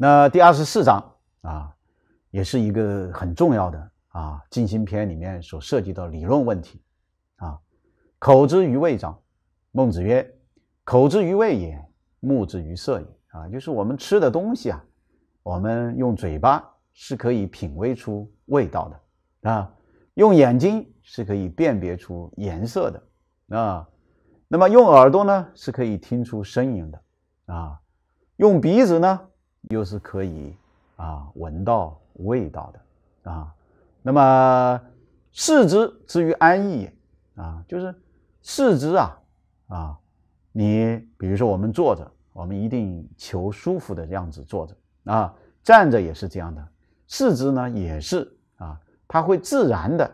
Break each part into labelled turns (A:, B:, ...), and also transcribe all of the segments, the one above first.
A: 那第二十四章啊，也是一个很重要的啊，进心篇里面所涉及到理论问题啊。口之于味章，孟子曰：“口之于味也，目之于色也啊，就是我们吃的东西啊，我们用嘴巴是可以品味出味道的啊，用眼睛是可以辨别出颜色的啊，那么用耳朵呢是可以听出声音的啊，用鼻子呢。”又是可以啊，闻到味道的啊。那么，四肢之于安逸啊，就是四肢啊啊，你比如说我们坐着，我们一定求舒服的样子坐着啊，站着也是这样的，四肢呢也是啊，它会自然的，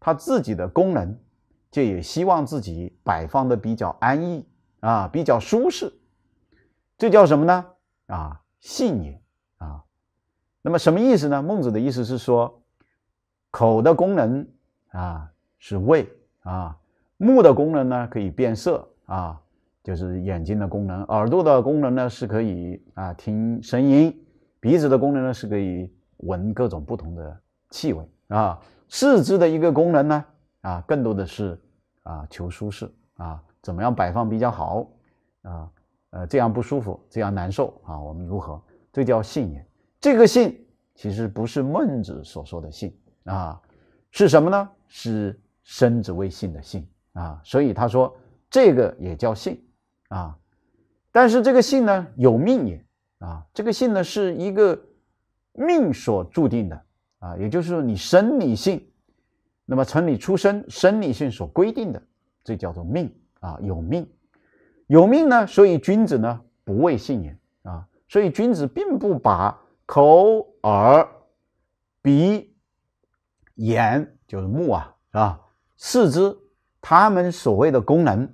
A: 它自己的功能就也希望自己摆放的比较安逸啊，比较舒适，这叫什么呢啊？信也啊，那么什么意思呢？孟子的意思是说，口的功能啊是味啊，目的功能呢可以变色啊，就是眼睛的功能；耳朵的功能呢是可以啊听声音，鼻子的功能呢是可以闻各种不同的气味啊，四肢的一个功能呢啊更多的是啊求舒适啊，怎么样摆放比较好啊。呃，这样不舒服，这样难受啊！我们如何？这叫性也。这个性其实不是孟子所说的性啊，是什么呢？是生子为性的性啊。所以他说这个也叫性啊，但是这个性呢有命也啊。这个性呢是一个命所注定的啊，也就是说你生理性，那么从你出生生理性所规定的，这叫做命啊，有命。有命呢，所以君子呢不畏性也啊。所以君子并不把口、耳、鼻、眼就是目啊啊四肢他们所谓的功能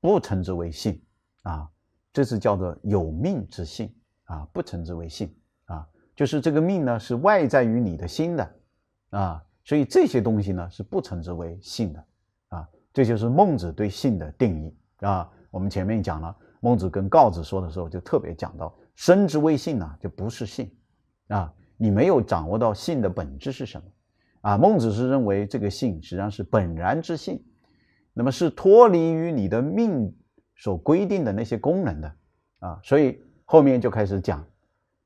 A: 不称之为性啊，这是叫做有命之性啊，不称之为性啊。就是这个命呢是外在于你的心的啊，所以这些东西呢是不称之为性的啊。这就是孟子对性的定义。啊，我们前面讲了，孟子跟告子说的时候，就特别讲到生之谓性呢，就不是性，啊，你没有掌握到性的本质是什么，啊，孟子是认为这个性实际上是本然之性，那么是脱离于你的命所规定的那些功能的，啊，所以后面就开始讲，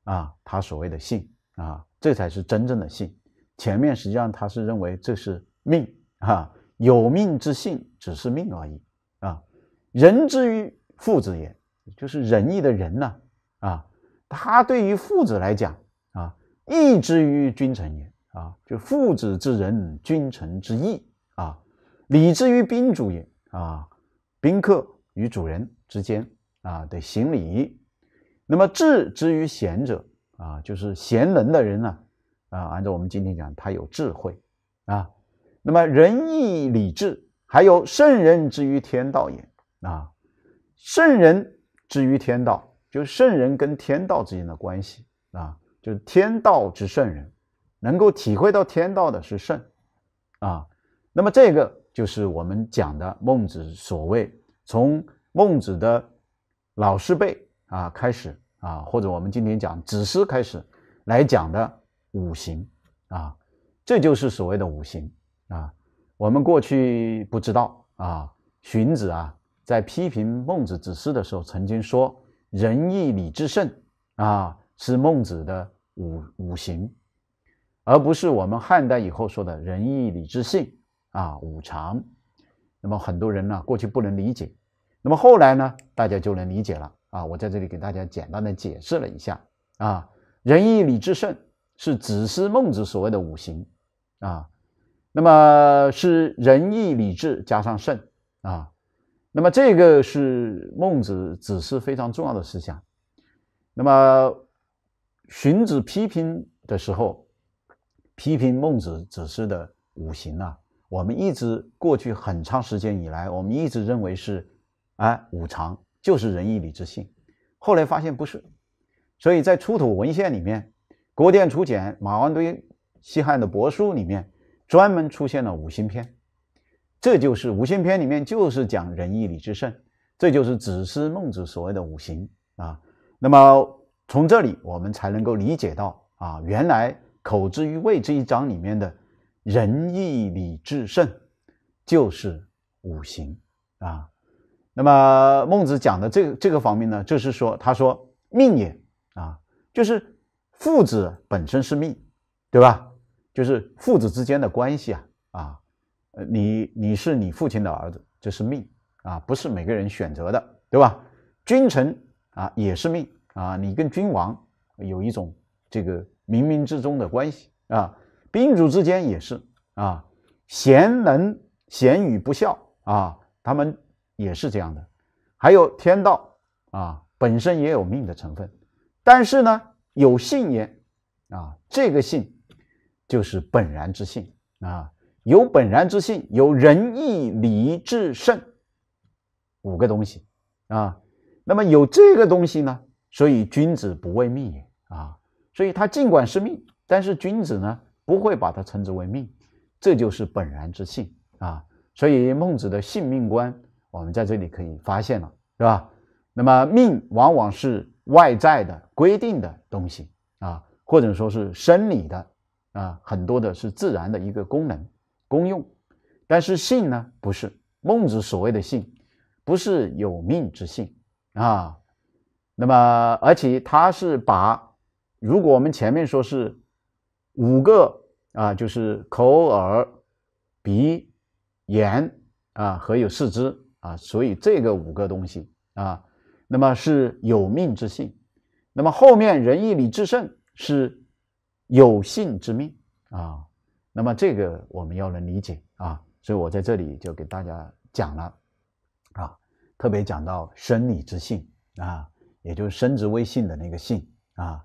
A: 啊，他所谓的性啊，这才是真正的性，前面实际上他是认为这是命，啊，有命之性只是命而已。仁之于父子也，就是仁义的仁呢，啊，他对于父子来讲啊，义之于君臣也，啊，就父子之仁，君臣之义啊，礼之于宾主也，啊，宾客与主人之间啊得行礼，那么智之于贤者啊，就是贤能的人呢，啊，按照我们今天讲，他有智慧啊，那么仁义礼智，还有圣人之于天道也。啊，圣人之于天道，就是圣人跟天道之间的关系啊，就是天道之圣人，能够体会到天道的是圣啊。那么这个就是我们讲的孟子所谓从孟子的老师辈啊开始啊，或者我们今天讲子思开始来讲的五行啊，这就是所谓的五行啊。我们过去不知道啊，荀子啊。在批评孟子子思的时候，曾经说“仁义礼智圣”啊是孟子的五五行，而不是我们汉代以后说的“仁义礼智信”啊五常。那么很多人呢过去不能理解，那么后来呢大家就能理解了啊。我在这里给大家简单的解释了一下啊，“仁义礼智圣”是子思孟子所谓的五行啊，那么是仁义礼智加上圣啊。那么这个是孟子子思非常重要的思想。那么荀子批评的时候，批评孟子子思的五行啊，我们一直过去很长时间以来，我们一直认为是，哎，五常就是仁义礼智信。后来发现不是，所以在出土文献里面，国电出简、马王堆西汉的帛书里面，专门出现了五行篇。这就是《五篇》里面就是讲仁义礼智圣，这就是子思、孟子所谓的五行啊。那么从这里我们才能够理解到啊，原来《口之于味》这一章里面的仁义礼智圣就是五行啊。那么孟子讲的这个这个方面呢，就是说他说命也啊，就是父子本身是命，对吧？就是父子之间的关系啊啊。你你是你父亲的儿子，这是命啊，不是每个人选择的，对吧？君臣啊也是命啊，你跟君王有一种这个冥冥之中的关系啊，宾主之间也是啊，贤能贤与不孝啊，他们也是这样的。还有天道啊，本身也有命的成分，但是呢，有信也啊，这个信就是本然之性啊。有本然之性，有仁义礼智圣五个东西啊。那么有这个东西呢，所以君子不为命也啊。所以他尽管是命，但是君子呢不会把它称之为命，这就是本然之性啊。所以孟子的性命观，我们在这里可以发现了，对吧？那么命往往是外在的规定的东西啊，或者说是生理的啊，很多的是自然的一个功能。功用，但是性呢？不是孟子所谓的性，不是有命之性啊。那么，而且他是把如果我们前面说是五个啊，就是口耳鼻眼啊，和有四肢啊，所以这个五个东西啊，那么是有命之性。那么后面仁义礼智圣是有性之命啊。那么这个我们要能理解啊，所以我在这里就给大家讲了啊，特别讲到生理之性啊，也就是生殖威信的那个性啊，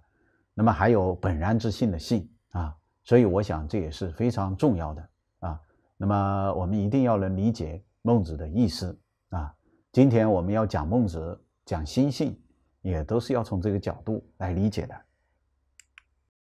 A: 那么还有本然之性的性啊，所以我想这也是非常重要的啊。那么我们一定要能理解孟子的意思啊，今天我们要讲孟子，讲心性也都是要从这个角度来理解的。